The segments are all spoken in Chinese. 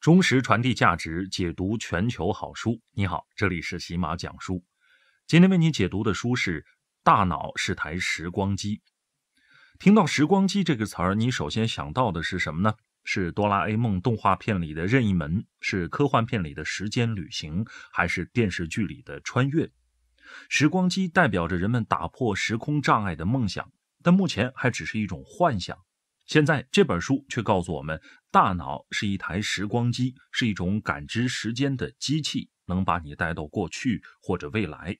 忠实传递价值，解读全球好书。你好，这里是喜马讲书。今天为你解读的书是《大脑是台时光机》。听到“时光机”这个词儿，你首先想到的是什么呢？是哆啦 A 梦动画片里的任意门，是科幻片里的时间旅行，还是电视剧里的穿越？时光机代表着人们打破时空障碍的梦想，但目前还只是一种幻想。现在这本书却告诉我们，大脑是一台时光机，是一种感知时间的机器，能把你带到过去或者未来。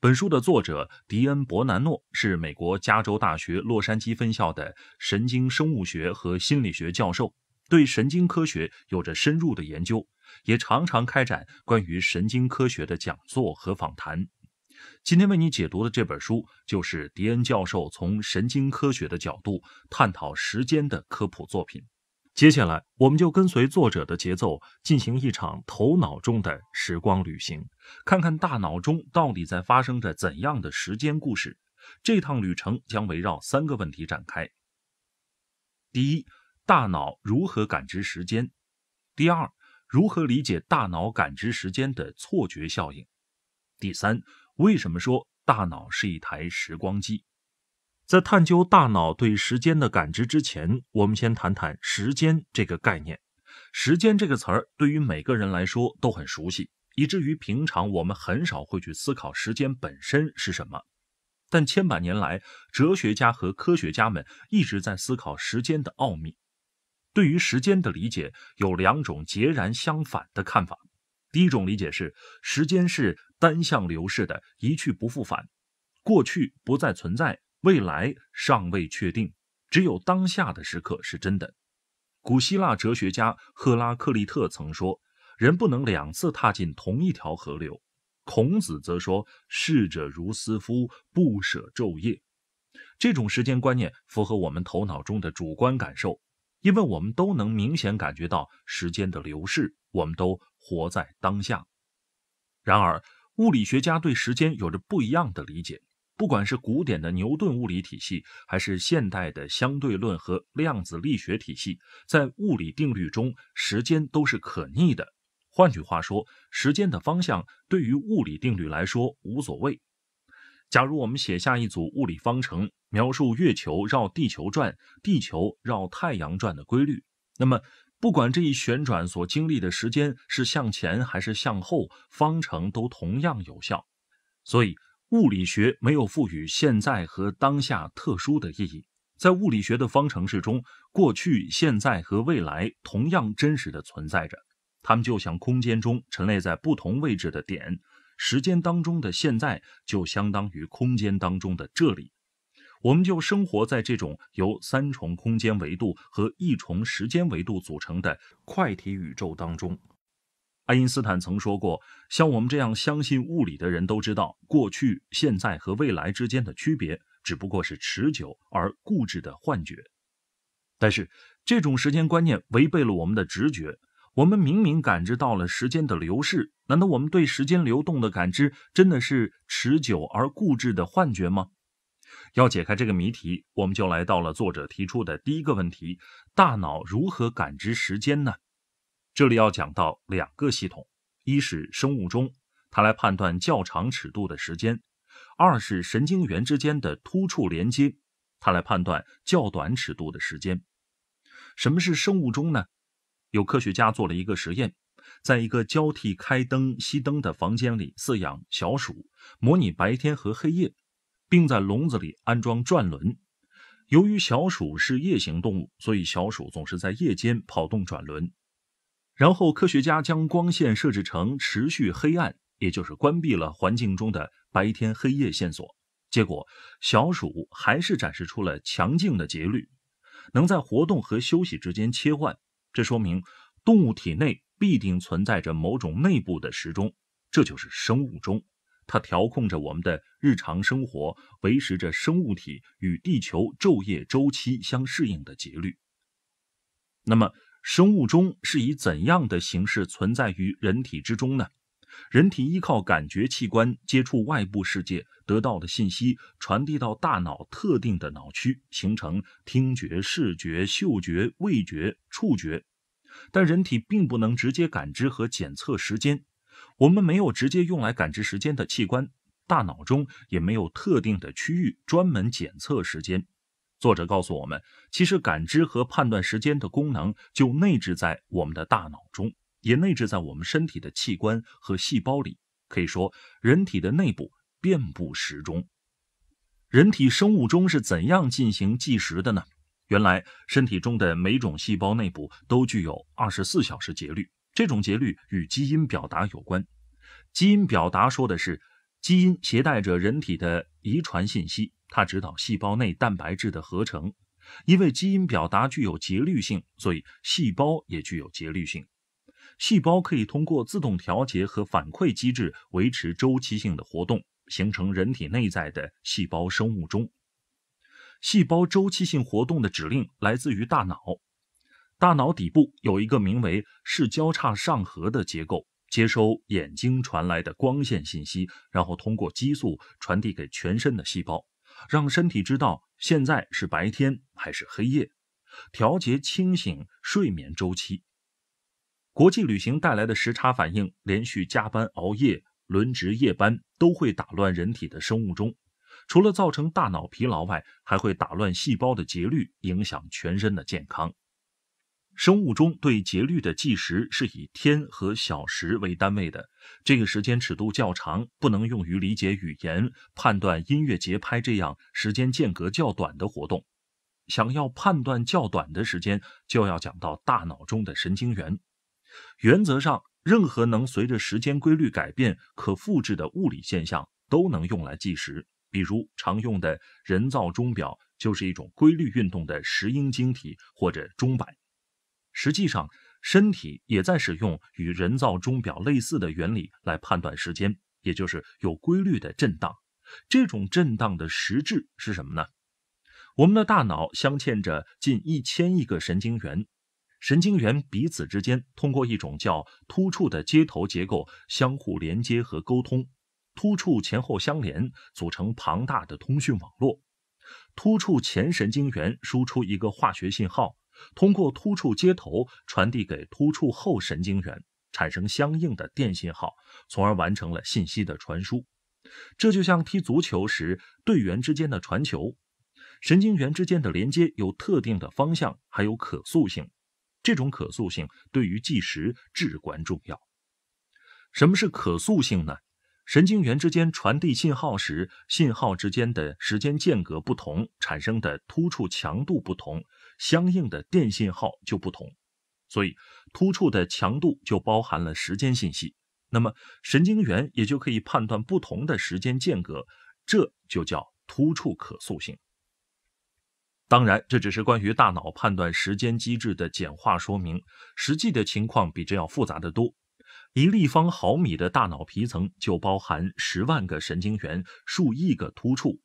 本书的作者迪恩·伯南诺是美国加州大学洛杉矶分校的神经生物学和心理学教授，对神经科学有着深入的研究，也常常开展关于神经科学的讲座和访谈。今天为你解读的这本书，就是迪恩教授从神经科学的角度探讨时间的科普作品。接下来，我们就跟随作者的节奏，进行一场头脑中的时光旅行，看看大脑中到底在发生着怎样的时间故事。这趟旅程将围绕三个问题展开：第一，大脑如何感知时间；第二，如何理解大脑感知时间的错觉效应；第三。为什么说大脑是一台时光机？在探究大脑对时间的感知之前，我们先谈谈时间这个概念。时间这个词儿对于每个人来说都很熟悉，以至于平常我们很少会去思考时间本身是什么。但千百年来，哲学家和科学家们一直在思考时间的奥秘。对于时间的理解有两种截然相反的看法。第一种理解是，时间是单向流逝的，一去不复返，过去不再存在，未来尚未确定，只有当下的时刻是真的。古希腊哲学家赫拉克利特曾说：“人不能两次踏进同一条河流。”孔子则说：“逝者如斯夫，不舍昼夜。”这种时间观念符合我们头脑中的主观感受，因为我们都能明显感觉到时间的流逝，我们都。活在当下。然而，物理学家对时间有着不一样的理解。不管是古典的牛顿物理体系，还是现代的相对论和量子力学体系，在物理定律中，时间都是可逆的。换句话说，时间的方向对于物理定律来说无所谓。假如我们写下一组物理方程，描述月球绕地球转、地球绕太阳转的规律，那么。不管这一旋转所经历的时间是向前还是向后，方程都同样有效。所以，物理学没有赋予现在和当下特殊的意义。在物理学的方程式中，过去、现在和未来同样真实的存在着。它们就像空间中陈列在不同位置的点。时间当中的现在就相当于空间当中的这里。我们就生活在这种由三重空间维度和一重时间维度组成的快体宇宙当中。爱因斯坦曾说过：“像我们这样相信物理的人都知道，过去、现在和未来之间的区别只不过是持久而固执的幻觉。”但是，这种时间观念违背了我们的直觉。我们明明感知到了时间的流逝，难道我们对时间流动的感知真的是持久而固执的幻觉吗？要解开这个谜题，我们就来到了作者提出的第一个问题：大脑如何感知时间呢？这里要讲到两个系统，一是生物钟，它来判断较长尺度的时间；二是神经元之间的突触连接，它来判断较短尺度的时间。什么是生物钟呢？有科学家做了一个实验，在一个交替开灯熄灯的房间里饲养小鼠，模拟白天和黑夜。并在笼子里安装转轮。由于小鼠是夜行动物，所以小鼠总是在夜间跑动转轮。然后，科学家将光线设置成持续黑暗，也就是关闭了环境中的白天黑夜线索。结果，小鼠还是展示出了强劲的节律，能在活动和休息之间切换。这说明动物体内必定存在着某种内部的时钟，这就是生物钟。它调控着我们的日常生活，维持着生物体与地球昼夜周期相适应的节律。那么，生物钟是以怎样的形式存在于人体之中呢？人体依靠感觉器官接触外部世界得到的信息，传递到大脑特定的脑区，形成听觉、视觉、嗅觉、味觉、触觉。但人体并不能直接感知和检测时间。我们没有直接用来感知时间的器官，大脑中也没有特定的区域专门检测时间。作者告诉我们，其实感知和判断时间的功能就内置在我们的大脑中，也内置在我们身体的器官和细胞里。可以说，人体的内部遍布时钟。人体生物钟是怎样进行计时的呢？原来，身体中的每种细胞内部都具有二十四小时节律。这种节律与基因表达有关。基因表达说的是，基因携带着人体的遗传信息，它指导细胞内蛋白质的合成。因为基因表达具有节律性，所以细胞也具有节律性。细胞可以通过自动调节和反馈机制维持周期性的活动，形成人体内在的细胞生物钟。细胞周期性活动的指令来自于大脑。大脑底部有一个名为视交叉上核的结构，接收眼睛传来的光线信息，然后通过激素传递给全身的细胞，让身体知道现在是白天还是黑夜，调节清醒睡眠周期。国际旅行带来的时差反应，连续加班熬夜、轮值夜班，都会打乱人体的生物钟，除了造成大脑疲劳外，还会打乱细胞的节律，影响全身的健康。生物钟对节律的计时是以天和小时为单位的，这个时间尺度较长，不能用于理解语言、判断音乐节拍这样时间间隔较短的活动。想要判断较短的时间，就要讲到大脑中的神经元。原则上，任何能随着时间规律改变、可复制的物理现象都能用来计时，比如常用的人造钟表就是一种规律运动的石英晶体或者钟摆。实际上，身体也在使用与人造钟表类似的原理来判断时间，也就是有规律的震荡。这种震荡的实质是什么呢？我们的大脑镶嵌着近一千亿个神经元，神经元彼此之间通过一种叫突触的接头结构相互连接和沟通。突触前后相连，组成庞大的通讯网络。突触前神经元输出一个化学信号。通过突触接头传递给突触后神经元，产生相应的电信号，从而完成了信息的传输。这就像踢足球时队员之间的传球。神经元之间的连接有特定的方向，还有可塑性。这种可塑性对于计时至关重要。什么是可塑性呢？神经元之间传递信号时，信号之间的时间间隔不同，产生的突触强度不同。相应的电信号就不同，所以突触的强度就包含了时间信息。那么神经元也就可以判断不同的时间间隔，这就叫突触可塑性。当然，这只是关于大脑判断时间机制的简化说明，实际的情况比这要复杂的多。一立方毫米的大脑皮层就包含十万个神经元、数亿个突触。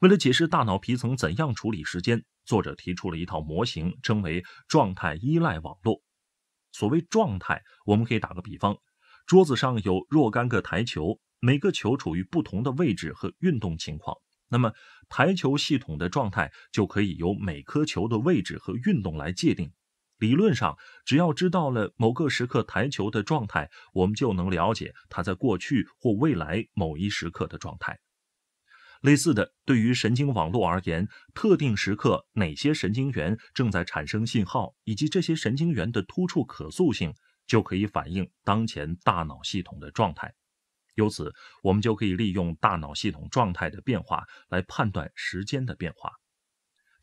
为了解释大脑皮层怎样处理时间，作者提出了一套模型，称为状态依赖网络。所谓状态，我们可以打个比方：桌子上有若干个台球，每个球处于不同的位置和运动情况。那么，台球系统的状态就可以由每颗球的位置和运动来界定。理论上，只要知道了某个时刻台球的状态，我们就能了解它在过去或未来某一时刻的状态。类似的，对于神经网络而言，特定时刻哪些神经元正在产生信号，以及这些神经元的突触可塑性，就可以反映当前大脑系统的状态。由此，我们就可以利用大脑系统状态的变化来判断时间的变化。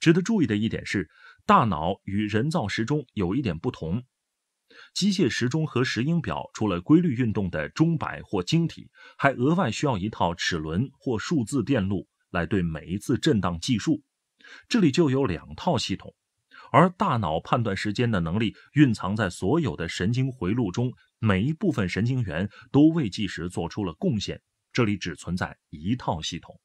值得注意的一点是，大脑与人造时钟有一点不同。机械时钟和石英表除了规律运动的钟摆或晶体，还额外需要一套齿轮或数字电路来对每一次振荡计数。这里就有两套系统，而大脑判断时间的能力蕴藏在所有的神经回路中，每一部分神经元都为计时做出了贡献。这里只存在一套系统，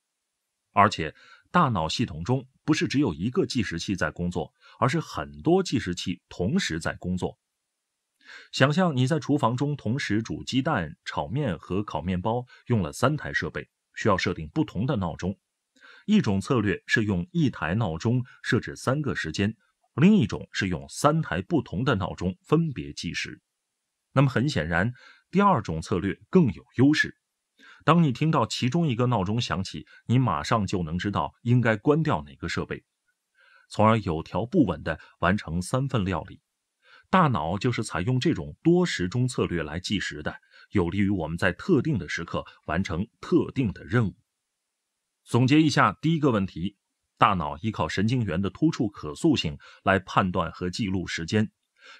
而且大脑系统中不是只有一个计时器在工作，而是很多计时器同时在工作。想象你在厨房中同时煮鸡蛋、炒面和烤面包，用了三台设备，需要设定不同的闹钟。一种策略是用一台闹钟设置三个时间，另一种是用三台不同的闹钟分别计时。那么很显然，第二种策略更有优势。当你听到其中一个闹钟响起，你马上就能知道应该关掉哪个设备，从而有条不紊地完成三份料理。大脑就是采用这种多时钟策略来计时的，有利于我们在特定的时刻完成特定的任务。总结一下，第一个问题，大脑依靠神经元的突触可塑性来判断和记录时间，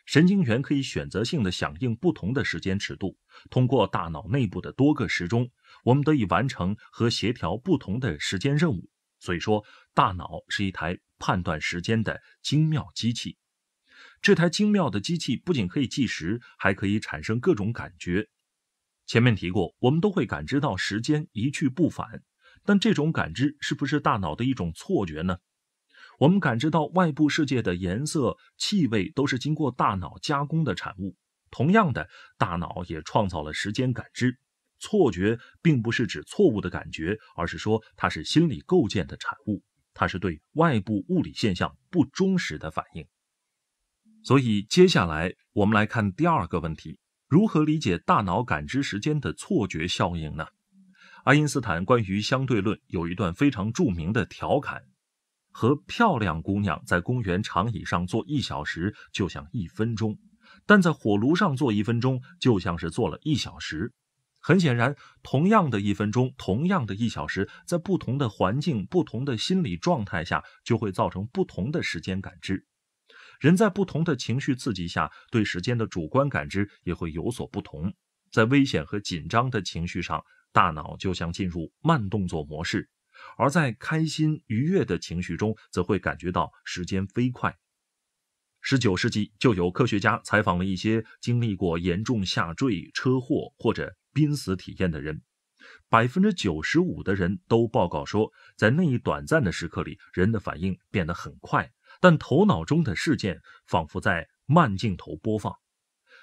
神经元可以选择性的响应不同的时间尺度。通过大脑内部的多个时钟，我们得以完成和协调不同的时间任务。所以说，大脑是一台判断时间的精妙机器。这台精妙的机器不仅可以计时，还可以产生各种感觉。前面提过，我们都会感知到时间一去不返，但这种感知是不是大脑的一种错觉呢？我们感知到外部世界的颜色、气味都是经过大脑加工的产物。同样的，大脑也创造了时间感知。错觉并不是指错误的感觉，而是说它是心理构建的产物，它是对外部物理现象不忠实的反应。所以，接下来我们来看第二个问题：如何理解大脑感知时间的错觉效应呢？爱因斯坦关于相对论有一段非常著名的调侃：“和漂亮姑娘在公园长椅上坐一小时，就像一分钟；但在火炉上坐一分钟，就像是坐了一小时。”很显然，同样的一分钟，同样的一小时，在不同的环境、不同的心理状态下，就会造成不同的时间感知。人在不同的情绪刺激下，对时间的主观感知也会有所不同。在危险和紧张的情绪上，大脑就像进入慢动作模式；而在开心愉悦的情绪中，则会感觉到时间飞快。19世纪就有科学家采访了一些经历过严重下坠、车祸或者濒死体验的人，百分之九十五的人都报告说，在那一短暂的时刻里，人的反应变得很快。但头脑中的事件仿佛在慢镜头播放。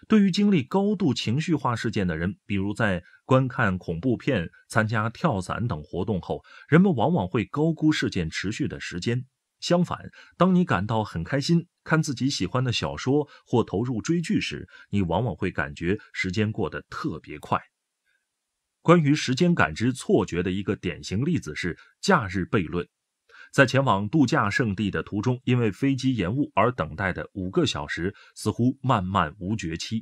对于经历高度情绪化事件的人，比如在观看恐怖片、参加跳伞等活动后，人们往往会高估事件持续的时间。相反，当你感到很开心，看自己喜欢的小说或投入追剧时，你往往会感觉时间过得特别快。关于时间感知错觉的一个典型例子是假日悖论。在前往度假胜地的途中，因为飞机延误而等待的五个小时似乎漫漫无绝期；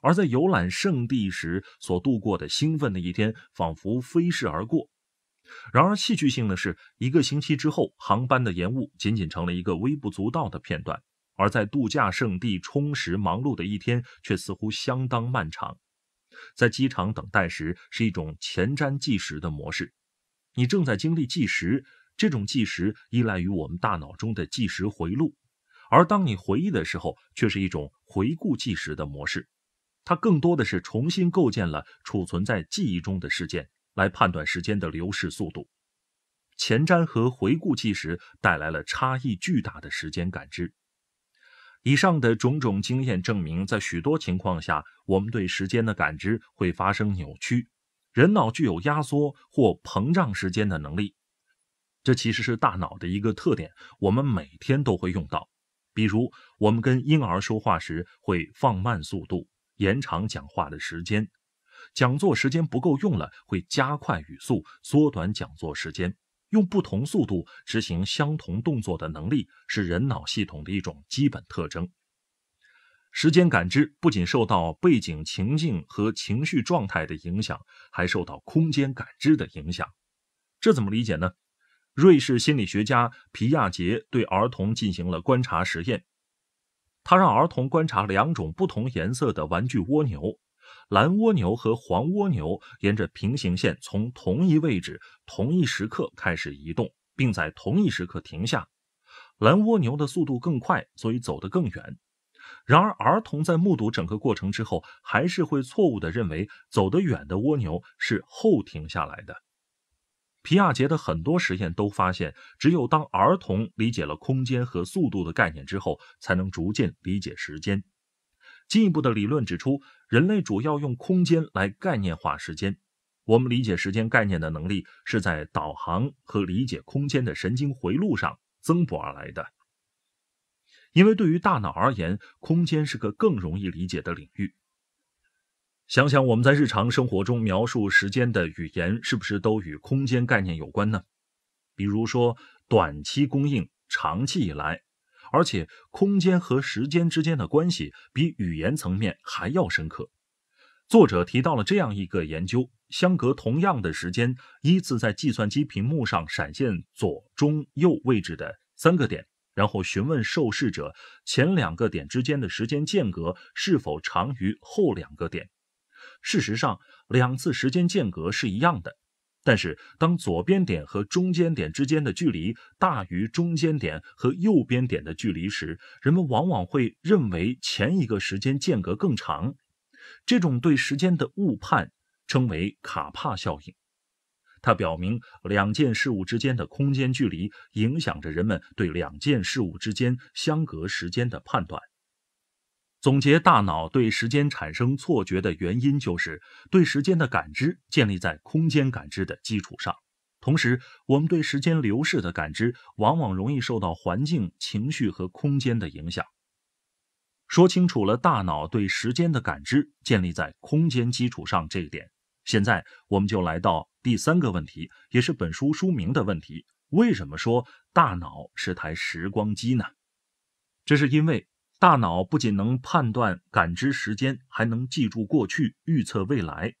而在游览胜地时所度过的兴奋的一天，仿佛飞逝而过。然而戏剧性的是，一个星期之后，航班的延误仅仅成了一个微不足道的片段，而在度假胜地充实忙碌的一天却似乎相当漫长。在机场等待时，是一种前瞻计时的模式，你正在经历计时。这种计时依赖于我们大脑中的计时回路，而当你回忆的时候，却是一种回顾计时的模式，它更多的是重新构建了储存在记忆中的事件来判断时间的流逝速度。前瞻和回顾计时带来了差异巨大的时间感知。以上的种种经验证明，在许多情况下，我们对时间的感知会发生扭曲。人脑具有压缩或膨胀时间的能力。这其实是大脑的一个特点，我们每天都会用到。比如，我们跟婴儿说话时会放慢速度，延长讲话的时间；讲座时间不够用了，会加快语速，缩短讲座时间。用不同速度执行相同动作的能力是人脑系统的一种基本特征。时间感知不仅受到背景情境和情绪状态的影响，还受到空间感知的影响。这怎么理解呢？瑞士心理学家皮亚杰对儿童进行了观察实验，他让儿童观察两种不同颜色的玩具蜗牛，蓝蜗牛和黄蜗牛沿着平行线从同一位置、同一时刻开始移动，并在同一时刻停下。蓝蜗牛的速度更快，所以走得更远。然而，儿童在目睹整个过程之后，还是会错误地认为走得远的蜗牛是后停下来的。皮亚杰的很多实验都发现，只有当儿童理解了空间和速度的概念之后，才能逐渐理解时间。进一步的理论指出，人类主要用空间来概念化时间。我们理解时间概念的能力是在导航和理解空间的神经回路上增补而来的。因为对于大脑而言，空间是个更容易理解的领域。想想我们在日常生活中描述时间的语言是不是都与空间概念有关呢？比如说短期供应、长期以来，而且空间和时间之间的关系比语言层面还要深刻。作者提到了这样一个研究：相隔同样的时间，依次在计算机屏幕上闪现左、中、右位置的三个点，然后询问受试者前两个点之间的时间间隔是否长于后两个点。事实上，两次时间间隔是一样的，但是当左边点和中间点之间的距离大于中间点和右边点的距离时，人们往往会认为前一个时间间隔更长。这种对时间的误判称为卡帕效应。它表明，两件事物之间的空间距离影响着人们对两件事物之间相隔时间的判断。总结大脑对时间产生错觉的原因，就是对时间的感知建立在空间感知的基础上。同时，我们对时间流逝的感知往往容易受到环境、情绪和空间的影响。说清楚了，大脑对时间的感知建立在空间基础上这一点。现在，我们就来到第三个问题，也是本书书名的问题：为什么说大脑是台时光机呢？这是因为。大脑不仅能判断、感知时间，还能记住过去、预测未来，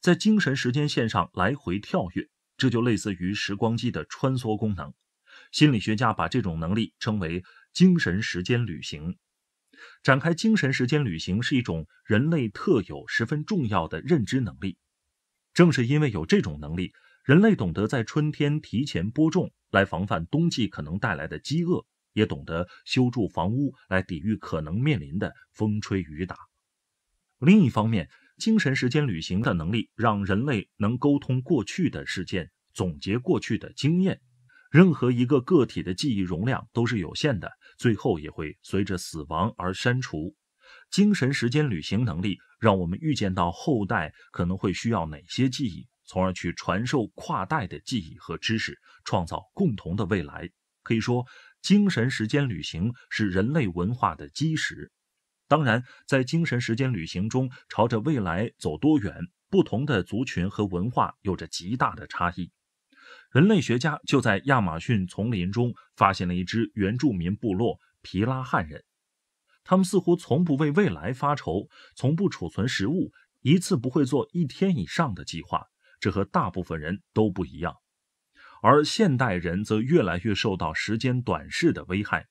在精神时间线上来回跳跃，这就类似于时光机的穿梭功能。心理学家把这种能力称为“精神时间旅行”。展开精神时间旅行是一种人类特有、十分重要的认知能力。正是因为有这种能力，人类懂得在春天提前播种，来防范冬季可能带来的饥饿。也懂得修筑房屋来抵御可能面临的风吹雨打。另一方面，精神时间旅行的能力让人类能沟通过去的事件，总结过去的经验。任何一个个体的记忆容量都是有限的，最后也会随着死亡而删除。精神时间旅行能力让我们预见到后代可能会需要哪些记忆，从而去传授跨代的记忆和知识，创造共同的未来。可以说。精神时间旅行是人类文化的基石。当然，在精神时间旅行中，朝着未来走多远，不同的族群和文化有着极大的差异。人类学家就在亚马逊丛林中发现了一支原住民部落——皮拉汉人。他们似乎从不为未来发愁，从不储存食物，一次不会做一天以上的计划。这和大部分人都不一样。而现代人则越来越受到时间短视的危害，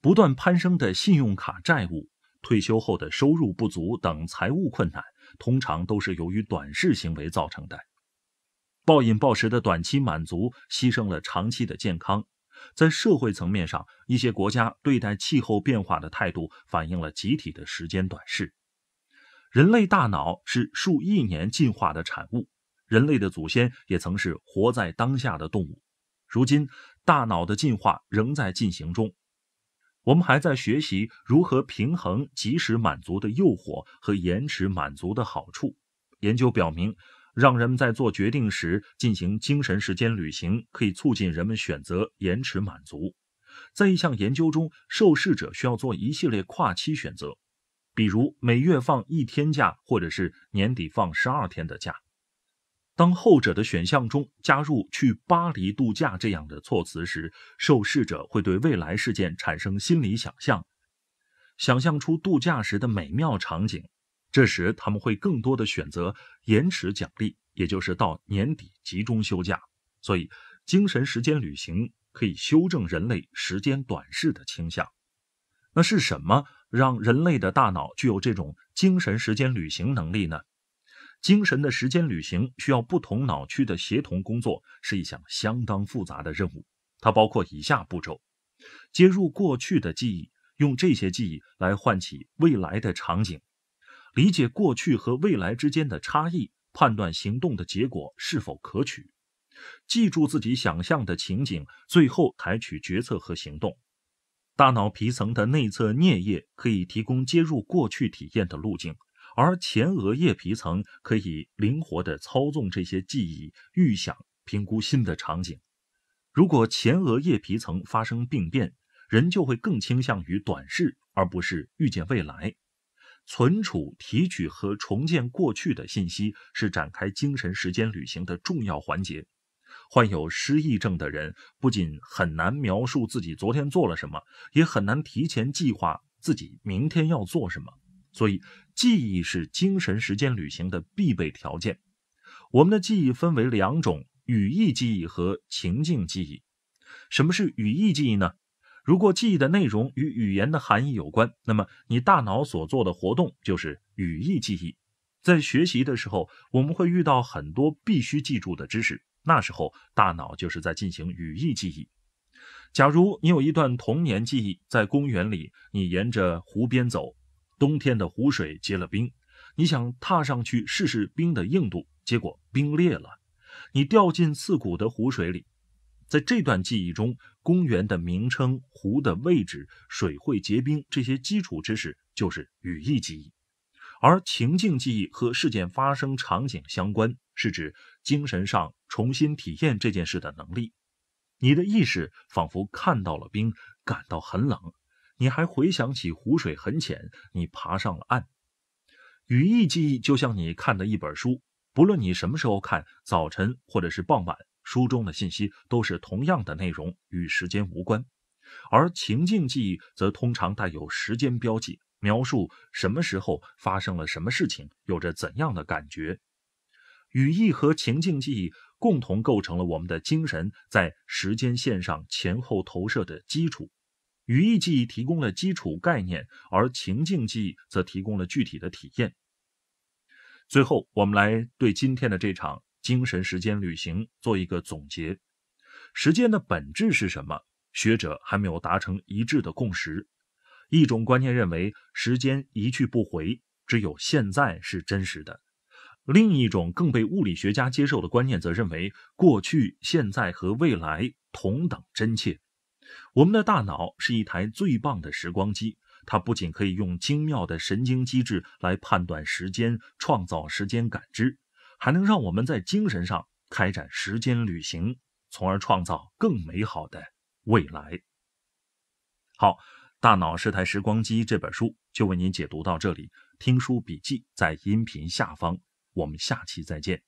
不断攀升的信用卡债务、退休后的收入不足等财务困难，通常都是由于短视行为造成的。暴饮暴食的短期满足牺牲了长期的健康。在社会层面上，一些国家对待气候变化的态度反映了集体的时间短视。人类大脑是数亿年进化的产物。人类的祖先也曾是活在当下的动物，如今大脑的进化仍在进行中。我们还在学习如何平衡及时满足的诱惑和延迟满足的好处。研究表明，让人们在做决定时进行精神时间旅行，可以促进人们选择延迟满足。在一项研究中，受试者需要做一系列跨期选择，比如每月放一天假，或者是年底放十二天的假。当后者的选项中加入“去巴黎度假”这样的措辞时，受试者会对未来事件产生心理想象，想象出度假时的美妙场景。这时，他们会更多的选择延迟奖励，也就是到年底集中休假。所以，精神时间旅行可以修正人类时间短视的倾向。那是什么让人类的大脑具有这种精神时间旅行能力呢？精神的时间旅行需要不同脑区的协同工作，是一项相当复杂的任务。它包括以下步骤：接入过去的记忆，用这些记忆来唤起未来的场景；理解过去和未来之间的差异，判断行动的结果是否可取；记住自己想象的情景，最后采取决策和行动。大脑皮层的内侧颞叶可以提供接入过去体验的路径。而前额叶皮层可以灵活地操纵这些记忆、预想、评估新的场景。如果前额叶皮层发生病变，人就会更倾向于短视，而不是预见未来。存储、提取和重建过去的信息是展开精神时间旅行的重要环节。患有失忆症的人不仅很难描述自己昨天做了什么，也很难提前计划自己明天要做什么。所以，记忆是精神时间旅行的必备条件。我们的记忆分为两种：语义记忆和情境记忆。什么是语义记忆呢？如果记忆的内容与语言的含义有关，那么你大脑所做的活动就是语义记忆。在学习的时候，我们会遇到很多必须记住的知识，那时候大脑就是在进行语义记忆。假如你有一段童年记忆，在公园里，你沿着湖边走。冬天的湖水结了冰，你想踏上去试试冰的硬度，结果冰裂了，你掉进刺骨的湖水里。在这段记忆中，公园的名称、湖的位置、水会结冰这些基础知识就是语义记忆，而情境记忆和事件发生场景相关，是指精神上重新体验这件事的能力。你的意识仿佛看到了冰，感到很冷。你还回想起湖水很浅，你爬上了岸。语义记忆就像你看的一本书，不论你什么时候看，早晨或者是傍晚，书中的信息都是同样的内容，与时间无关。而情境记忆则通常带有时间标记，描述什么时候发生了什么事情，有着怎样的感觉。语义和情境记忆共同构成了我们的精神在时间线上前后投射的基础。语义记忆提供了基础概念，而情境记忆则提供了具体的体验。最后，我们来对今天的这场精神时间旅行做一个总结。时间的本质是什么？学者还没有达成一致的共识。一种观念认为，时间一去不回，只有现在是真实的；另一种更被物理学家接受的观念则认为，过去、现在和未来同等真切。我们的大脑是一台最棒的时光机，它不仅可以用精妙的神经机制来判断时间、创造时间感知，还能让我们在精神上开展时间旅行，从而创造更美好的未来。好，大脑是台时光机这本书就为您解读到这里，听书笔记在音频下方，我们下期再见。